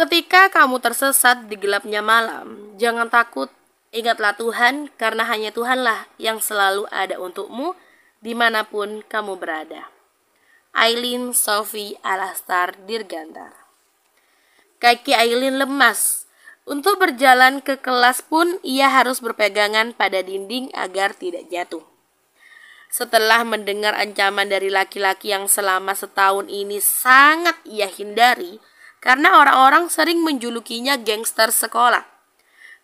Ketika kamu tersesat di gelapnya malam, jangan takut, ingatlah Tuhan, karena hanya Tuhanlah yang selalu ada untukmu dimanapun kamu berada. Aileen Sophie Alastar Dirgantar Kaki Aileen lemas. Untuk berjalan ke kelas pun ia harus berpegangan pada dinding agar tidak jatuh. Setelah mendengar ancaman dari laki-laki yang selama setahun ini sangat ia hindari, karena orang-orang sering menjulukinya gangster sekolah.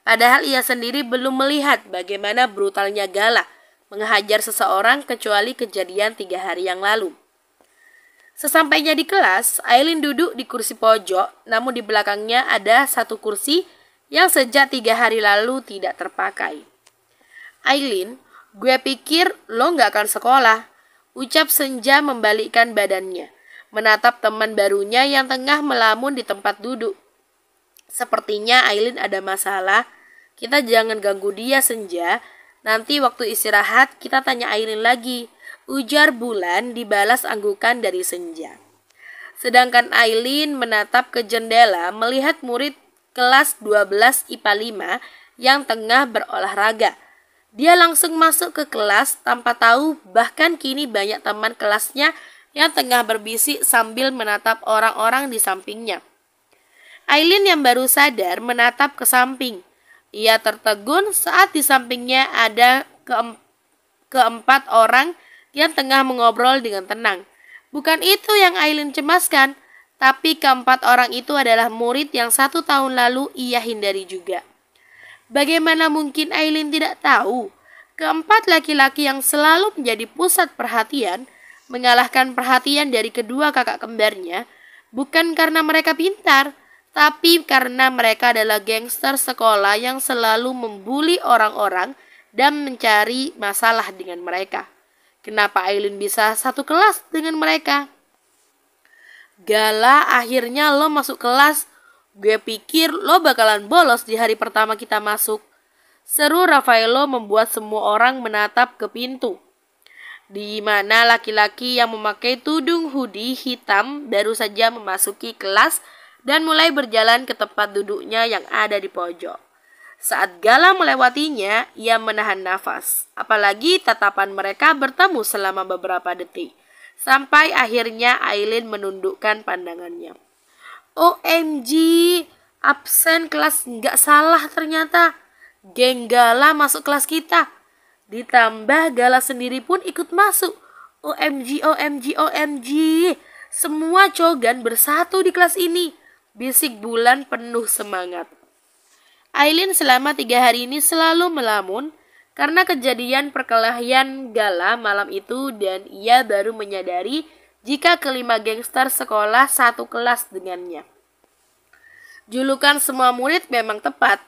Padahal ia sendiri belum melihat bagaimana brutalnya Gala menghajar seseorang kecuali kejadian tiga hari yang lalu. Sesampainya di kelas, Aileen duduk di kursi pojok, namun di belakangnya ada satu kursi yang sejak tiga hari lalu tidak terpakai. Aileen, gue pikir lo gak akan sekolah, ucap Senja membalikkan badannya menatap teman barunya yang tengah melamun di tempat duduk. Sepertinya Aileen ada masalah. Kita jangan ganggu dia senja. Nanti waktu istirahat kita tanya Aileen lagi. Ujar bulan dibalas anggukan dari senja. Sedangkan Aileen menatap ke jendela melihat murid kelas 12 IPA 5 yang tengah berolahraga. Dia langsung masuk ke kelas tanpa tahu bahkan kini banyak teman kelasnya yang tengah berbisik sambil menatap orang-orang di sampingnya. Aileen yang baru sadar menatap ke samping. Ia tertegun saat di sampingnya ada keem keempat orang yang tengah mengobrol dengan tenang. Bukan itu yang Aileen cemaskan, tapi keempat orang itu adalah murid yang satu tahun lalu ia hindari juga. Bagaimana mungkin Aileen tidak tahu? Keempat laki-laki yang selalu menjadi pusat perhatian – mengalahkan perhatian dari kedua kakak kembarnya bukan karena mereka pintar, tapi karena mereka adalah gangster sekolah yang selalu membuli orang-orang dan mencari masalah dengan mereka. Kenapa Aileen bisa satu kelas dengan mereka? Gala akhirnya lo masuk kelas. Gue pikir lo bakalan bolos di hari pertama kita masuk. Seru Raffaello membuat semua orang menatap ke pintu di mana laki-laki yang memakai tudung hoodie hitam baru saja memasuki kelas dan mulai berjalan ke tempat duduknya yang ada di pojok. Saat Gala melewatinya, ia menahan nafas, apalagi tatapan mereka bertemu selama beberapa detik, sampai akhirnya Aileen menundukkan pandangannya. OMG, absen kelas nggak salah ternyata. Geng Gala masuk kelas kita. Ditambah Gala sendiri pun ikut masuk. OMG, OMG, OMG. Semua cogan bersatu di kelas ini. Bisik bulan penuh semangat. Aileen selama tiga hari ini selalu melamun karena kejadian perkelahian gala malam itu dan ia baru menyadari jika kelima gangster sekolah satu kelas dengannya. Julukan semua murid memang tepat,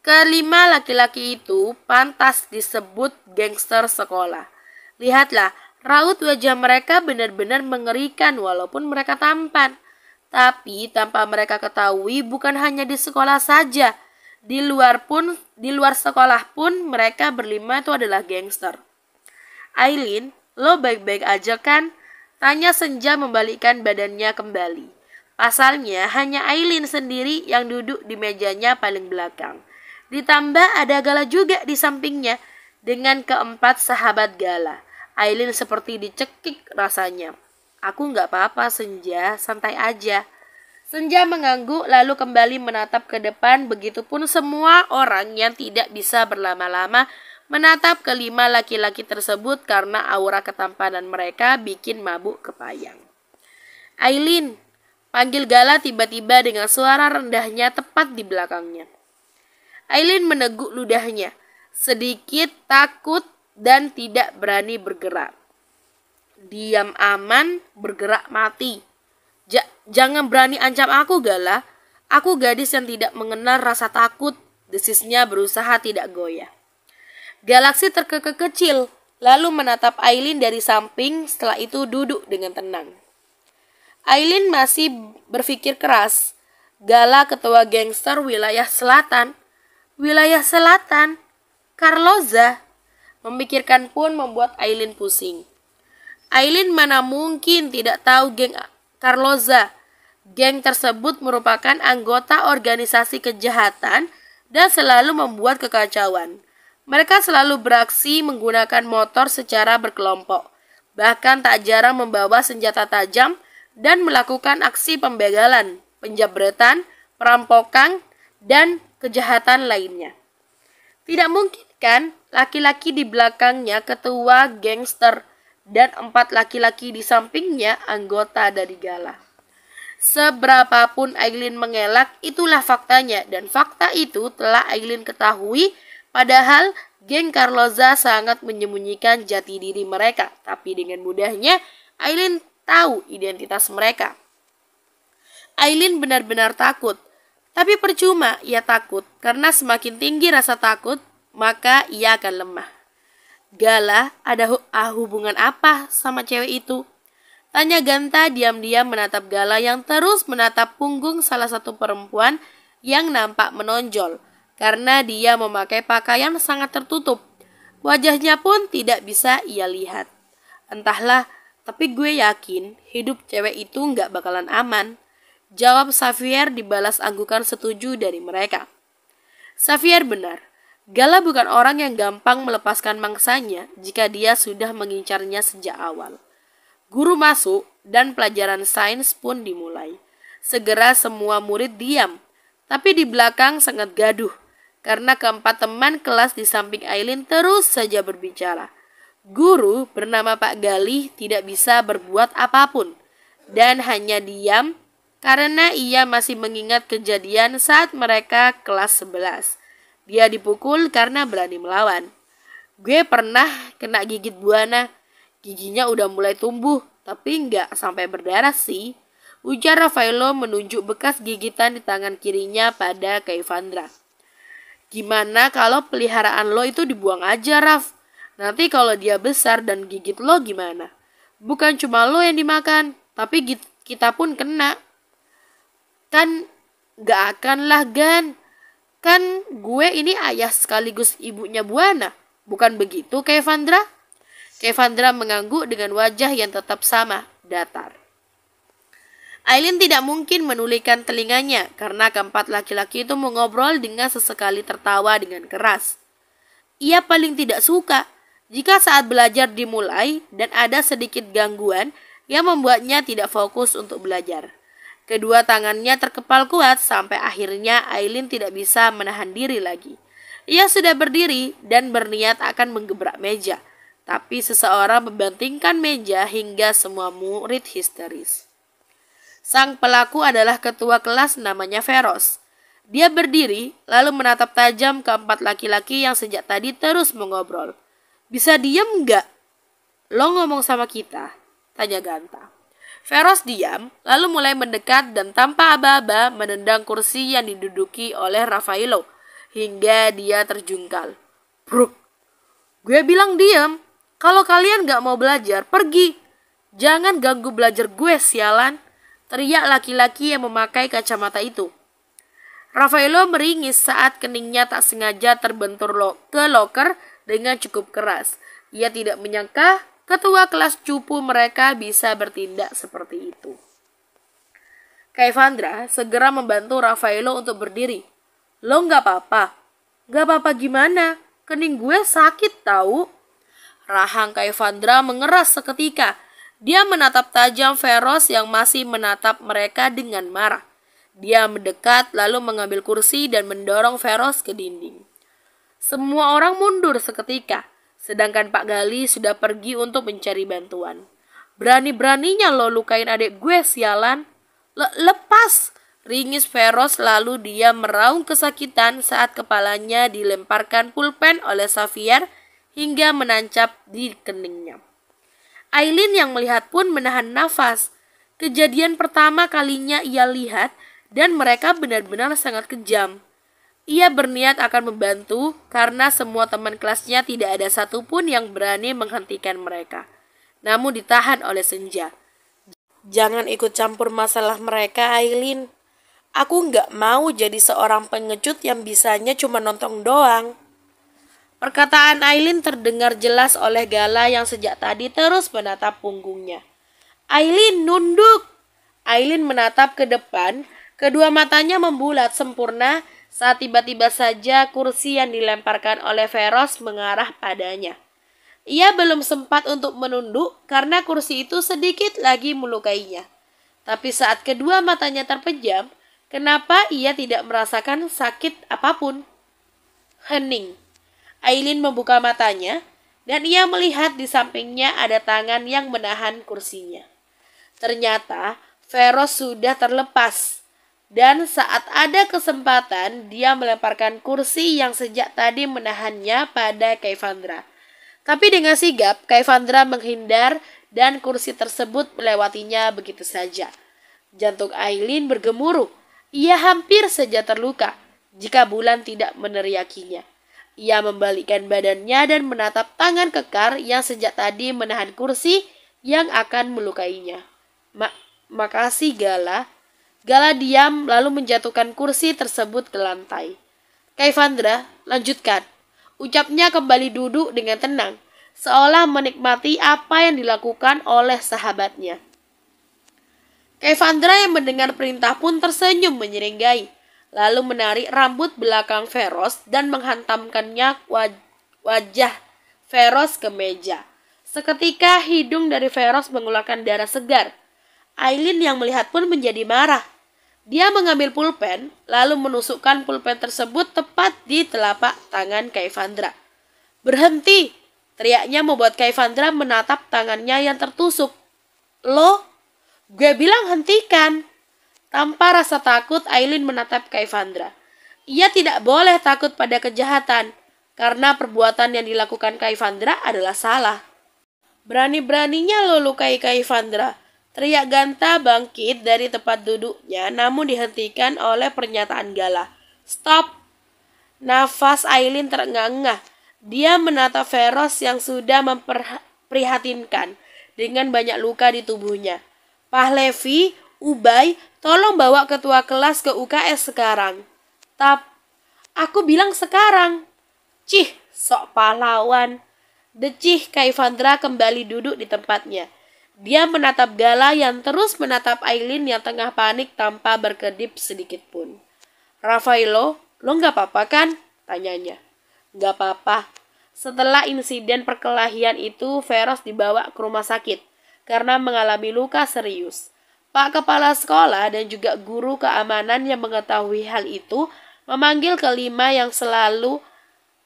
Kelima laki-laki itu pantas disebut gangster sekolah. Lihatlah, raut wajah mereka benar-benar mengerikan walaupun mereka tampan. Tapi tanpa mereka ketahui bukan hanya di sekolah saja. Di luar pun, di luar sekolah pun mereka berlima itu adalah gangster. Aileen, lo baik-baik aja kan? Tanya Senja membalikkan badannya kembali. Pasalnya hanya Aileen sendiri yang duduk di mejanya paling belakang. Ditambah ada Gala juga di sampingnya dengan keempat sahabat Gala. Aileen seperti dicekik rasanya. Aku nggak apa-apa Senja, santai aja. Senja mengangguk lalu kembali menatap ke depan begitupun semua orang yang tidak bisa berlama-lama menatap kelima laki-laki tersebut karena aura ketampanan mereka bikin mabuk kepayang. Aileen, panggil Gala tiba-tiba dengan suara rendahnya tepat di belakangnya. Aileen meneguk ludahnya, sedikit takut dan tidak berani bergerak. Diam aman, bergerak mati. J jangan berani ancam aku, Gala. Aku gadis yang tidak mengenal rasa takut, desisnya berusaha tidak goyah. Galaksi terkekeh kecil, lalu menatap Aileen dari samping, setelah itu duduk dengan tenang. Aileen masih berpikir keras. Gala ketua gangster wilayah selatan wilayah selatan, Carloza, memikirkan pun membuat Aileen pusing. Aileen mana mungkin tidak tahu geng Carloza. Geng tersebut merupakan anggota organisasi kejahatan dan selalu membuat kekacauan. Mereka selalu beraksi menggunakan motor secara berkelompok, bahkan tak jarang membawa senjata tajam dan melakukan aksi pembegalan, penjabretan, perampokan, dan kejahatan lainnya. Tidak mungkin kan laki-laki di belakangnya ketua gangster dan empat laki-laki di sampingnya anggota dari gala. Seberapapun Aileen mengelak, itulah faktanya dan fakta itu telah Aileen ketahui padahal geng Carloza sangat menyembunyikan jati diri mereka, tapi dengan mudahnya Aileen tahu identitas mereka. Aileen benar-benar takut tapi percuma ia takut, karena semakin tinggi rasa takut, maka ia akan lemah. Gala, ada hu ah, hubungan apa sama cewek itu? Tanya Ganta diam-diam menatap Gala yang terus menatap punggung salah satu perempuan yang nampak menonjol karena dia memakai pakaian sangat tertutup. Wajahnya pun tidak bisa ia lihat. Entahlah, tapi gue yakin hidup cewek itu nggak bakalan aman. Jawab Xavier dibalas anggukan setuju dari mereka. Xavier benar. Gala bukan orang yang gampang melepaskan mangsanya jika dia sudah mengincarnya sejak awal. Guru masuk dan pelajaran sains pun dimulai. Segera semua murid diam, tapi di belakang sangat gaduh karena keempat teman kelas di samping Aileen terus saja berbicara. Guru bernama Pak Galih tidak bisa berbuat apapun dan hanya diam karena ia masih mengingat kejadian saat mereka kelas 11. Dia dipukul karena berani melawan. Gue pernah kena gigit buana. Giginya udah mulai tumbuh, tapi nggak sampai berdarah sih. Ujar Rafaelo menunjuk bekas gigitan di tangan kirinya pada Kevandra. Gimana kalau peliharaan lo itu dibuang aja, Raf? Nanti kalau dia besar dan gigit lo gimana? Bukan cuma lo yang dimakan, tapi kita pun kena. Kan gak akan lah Gan. Kan gue ini ayah sekaligus ibunya Buana. Bukan begitu, Kevandra? Kevandra mengangguk dengan wajah yang tetap sama, datar. Aileen tidak mungkin menulikan telinganya karena keempat laki-laki itu mengobrol dengan sesekali tertawa dengan keras. Ia paling tidak suka jika saat belajar dimulai dan ada sedikit gangguan yang membuatnya tidak fokus untuk belajar. Kedua tangannya terkepal kuat sampai akhirnya Aileen tidak bisa menahan diri lagi. Ia sudah berdiri dan berniat akan menggebrak meja. Tapi seseorang membantingkan meja hingga semua murid histeris. Sang pelaku adalah ketua kelas namanya Veros. Dia berdiri lalu menatap tajam keempat laki-laki yang sejak tadi terus mengobrol. Bisa diam nggak? Lo ngomong sama kita? Tanya Ganta. Feroz diam, lalu mulai mendekat dan tanpa aba-aba menendang kursi yang diduduki oleh Rafaelo, hingga dia terjungkal. Bruk! Gue bilang diam, kalau kalian gak mau belajar, pergi. Jangan ganggu belajar gue, sialan. Teriak laki-laki yang memakai kacamata itu. Rafaelo meringis saat keningnya tak sengaja terbentur lo ke loker dengan cukup keras. Ia tidak menyangka ketua kelas cupu mereka bisa bertindak seperti itu. Kaivandra segera membantu Raffaello untuk berdiri. Lo nggak apa-apa? Nggak apa-apa gimana? Kening gue sakit tahu? Rahang Kaivandra mengeras seketika. Dia menatap tajam Feros yang masih menatap mereka dengan marah. Dia mendekat lalu mengambil kursi dan mendorong Feros ke dinding. Semua orang mundur seketika. Sedangkan Pak Gali sudah pergi untuk mencari bantuan. Berani-beraninya lo lukain adik gue, sialan. Le lepas! Ringis feros lalu dia meraung kesakitan saat kepalanya dilemparkan pulpen oleh Xavier hingga menancap di keningnya. Aileen yang melihat pun menahan nafas. Kejadian pertama kalinya ia lihat dan mereka benar-benar sangat kejam. Ia berniat akan membantu karena semua teman kelasnya tidak ada satupun yang berani menghentikan mereka. Namun ditahan oleh Senja. Jangan ikut campur masalah mereka, Aileen. Aku nggak mau jadi seorang pengecut yang bisanya cuma nonton doang. Perkataan Aileen terdengar jelas oleh Gala yang sejak tadi terus menatap punggungnya. Aileen nunduk. Aileen menatap ke depan, kedua matanya membulat sempurna saat tiba-tiba saja kursi yang dilemparkan oleh Veros mengarah padanya. Ia belum sempat untuk menunduk karena kursi itu sedikit lagi melukainya. Tapi saat kedua matanya terpejam, kenapa ia tidak merasakan sakit apapun? Hening. Aileen membuka matanya dan ia melihat di sampingnya ada tangan yang menahan kursinya. Ternyata Veros sudah terlepas dan saat ada kesempatan, dia melemparkan kursi yang sejak tadi menahannya pada Kaivandra. Tapi dengan sigap, Kaivandra menghindar dan kursi tersebut melewatinya begitu saja. Jantung Aileen bergemuruh. Ia hampir saja terluka jika bulan tidak meneriakinya. Ia membalikkan badannya dan menatap tangan kekar yang sejak tadi menahan kursi yang akan melukainya. Ma makasih Gala, Gala diam lalu menjatuhkan kursi tersebut ke lantai. Kaivandra, lanjutkan. Ucapnya kembali duduk dengan tenang, seolah menikmati apa yang dilakukan oleh sahabatnya. Kaivandra yang mendengar perintah pun tersenyum menyeringai, lalu menarik rambut belakang Feroz dan menghantamkannya waj wajah Feroz ke meja. Seketika hidung dari Feroz mengeluarkan darah segar, Aileen yang melihat pun menjadi marah. Dia mengambil pulpen, lalu menusukkan pulpen tersebut tepat di telapak tangan Kaivandra. Berhenti! Teriaknya membuat Kaivandra menatap tangannya yang tertusuk. Lo? Gue bilang hentikan! Tanpa rasa takut, Aileen menatap Kaivandra. Ia tidak boleh takut pada kejahatan, karena perbuatan yang dilakukan Kaivandra adalah salah. Berani-beraninya lo lukai Kaivandra. Teriak Ganta bangkit dari tempat duduknya, namun dihentikan oleh pernyataan Gala. Stop! Nafas Aileen terengah-engah. Dia menatap Veros yang sudah memprihatinkan dengan banyak luka di tubuhnya. Pak Levi, Ubay, tolong bawa ketua kelas ke UKS sekarang. Tap, aku bilang sekarang. Cih, sok pahlawan. Decih Kaifandra kembali duduk di tempatnya. Dia menatap Gala yang terus menatap Aileen yang tengah panik tanpa berkedip sedikit pun. Rafaelo, lo nggak apa-apa kan? Tanyanya. Nggak apa-apa. Setelah insiden perkelahian itu, Veros dibawa ke rumah sakit karena mengalami luka serius. Pak Kepala Sekolah dan juga guru keamanan yang mengetahui hal itu memanggil kelima yang selalu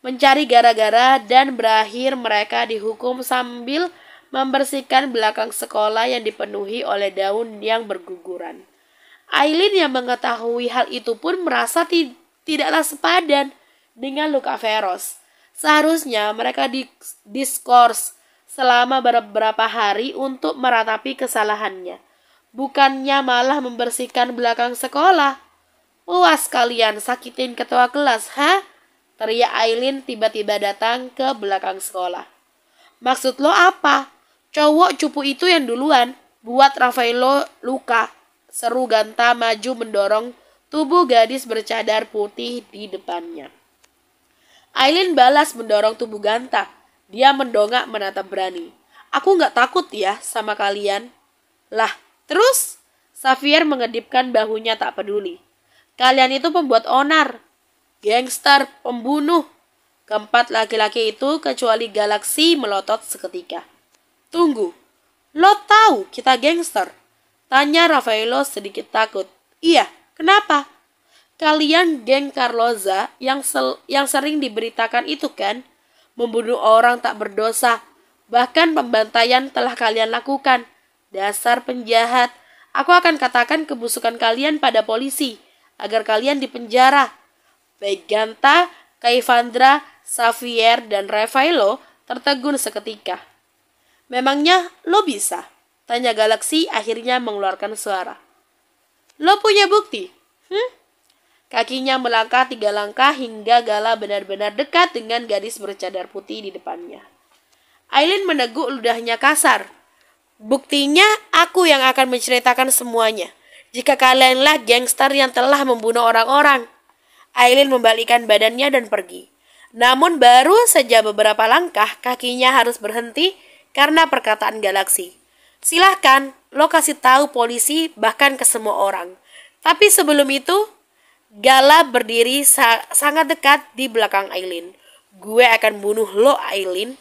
mencari gara-gara dan berakhir mereka dihukum sambil membersihkan belakang sekolah yang dipenuhi oleh daun yang berguguran. Aileen yang mengetahui hal itu pun merasa ti tidaklah sepadan dengan luka Veros. Seharusnya mereka di diskors selama beberapa hari untuk meratapi kesalahannya. Bukannya malah membersihkan belakang sekolah. Puas kalian sakitin ketua kelas, ha? Teriak Aileen tiba-tiba datang ke belakang sekolah. Maksud lo apa? Cowok cupu itu yang duluan, buat Raffaello luka. Seru Ganta maju mendorong tubuh gadis bercadar putih di depannya. Aileen balas mendorong tubuh Ganta. Dia mendongak menatap berani. Aku nggak takut ya sama kalian. Lah, terus? Xavier mengedipkan bahunya tak peduli. Kalian itu pembuat onar, gangster, pembunuh. Keempat laki-laki itu kecuali galaksi melotot seketika. Tunggu, lo tahu kita gangster? Tanya Raffaello sedikit takut. Iya, kenapa? Kalian geng Carloza yang, sel yang sering diberitakan itu kan? Membunuh orang tak berdosa. Bahkan pembantaian telah kalian lakukan. Dasar penjahat. Aku akan katakan kebusukan kalian pada polisi. Agar kalian dipenjara. Veganta, Kaivandra, Xavier, dan Raffaello tertegun seketika. Memangnya lo bisa? Tanya Galaksi akhirnya mengeluarkan suara. Lo punya bukti? Hmm? Kakinya melangkah tiga langkah hingga Gala benar-benar dekat dengan gadis bercadar putih di depannya. Aileen meneguk ludahnya kasar. Buktinya aku yang akan menceritakan semuanya. Jika kalianlah gangster yang telah membunuh orang-orang. Aileen membalikkan badannya dan pergi. Namun baru saja beberapa langkah kakinya harus berhenti karena perkataan Galaksi. Silahkan, lo kasih tahu polisi bahkan ke semua orang. Tapi sebelum itu, Gala berdiri sa sangat dekat di belakang Aileen. Gue akan bunuh lo, Aileen.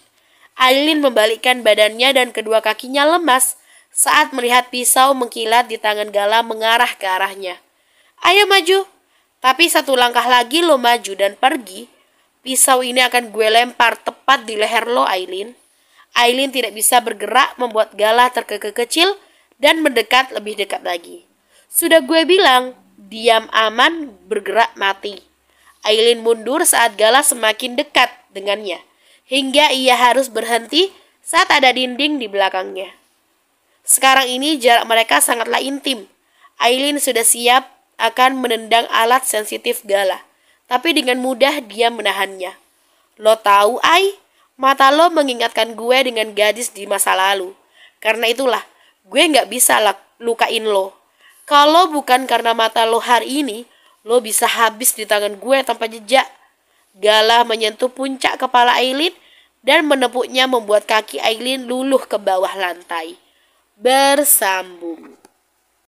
Aileen membalikkan badannya dan kedua kakinya lemas saat melihat pisau mengkilat di tangan Gala mengarah ke arahnya. Ayo maju. Tapi satu langkah lagi lo maju dan pergi. Pisau ini akan gue lempar tepat di leher lo, Aileen. Aileen tidak bisa bergerak membuat Gala terkeke kecil dan mendekat lebih dekat lagi. Sudah gue bilang, diam aman, bergerak mati. Aileen mundur saat Gala semakin dekat dengannya, hingga ia harus berhenti saat ada dinding di belakangnya. Sekarang ini jarak mereka sangatlah intim. Aileen sudah siap akan menendang alat sensitif Gala, tapi dengan mudah dia menahannya. Lo tahu, Ai? Mata lo mengingatkan gue dengan gadis di masa lalu. Karena itulah, gue nggak bisa lukain lo. Kalau bukan karena mata lo hari ini, lo bisa habis di tangan gue tanpa jejak. Galah menyentuh puncak kepala Aileen dan menepuknya membuat kaki Aileen luluh ke bawah lantai. Bersambung.